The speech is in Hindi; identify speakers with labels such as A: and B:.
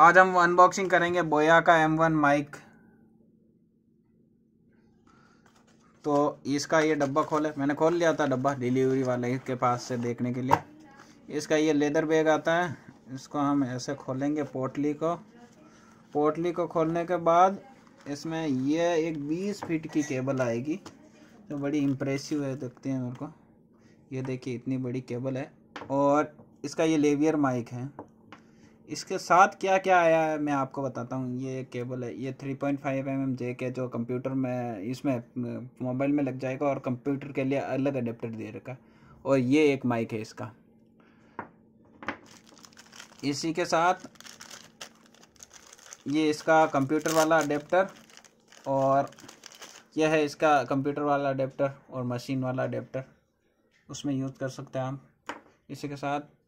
A: आज हम अनबॉक्सिंग करेंगे बोया का एम वन माइक तो इसका ये डब्बा खोले मैंने खोल लिया था डब्बा डिलीवरी वाले के पास से देखने के लिए इसका ये लेदर बैग आता है इसको हम ऐसे खोलेंगे पोटली को पोटली को खोलने के बाद इसमें यह एक 20 फीट की केबल आएगी तो बड़ी इम्प्रेसिव है देखते हैं मेरे को ये देखिए इतनी बड़ी केबल है और इसका ये लेवियर माइक है इसके साथ क्या क्या आया है मैं आपको बताता हूँ ये केबल है ये three point five M M jack है जो कंप्यूटर में इसमें मोबाइल में लग जाएगा और कंप्यूटर के लिए अलग अडेप्टर दे रखा और ये एक माइक है इसका इसी के साथ ये इसका कंप्यूटर वाला अडेप्टर और यह है इसका कंप्यूटर वाला अडेप्टर और मशीन वाला अडेप्टर उसमें यूज़ कर सकते हैं हम इसी के साथ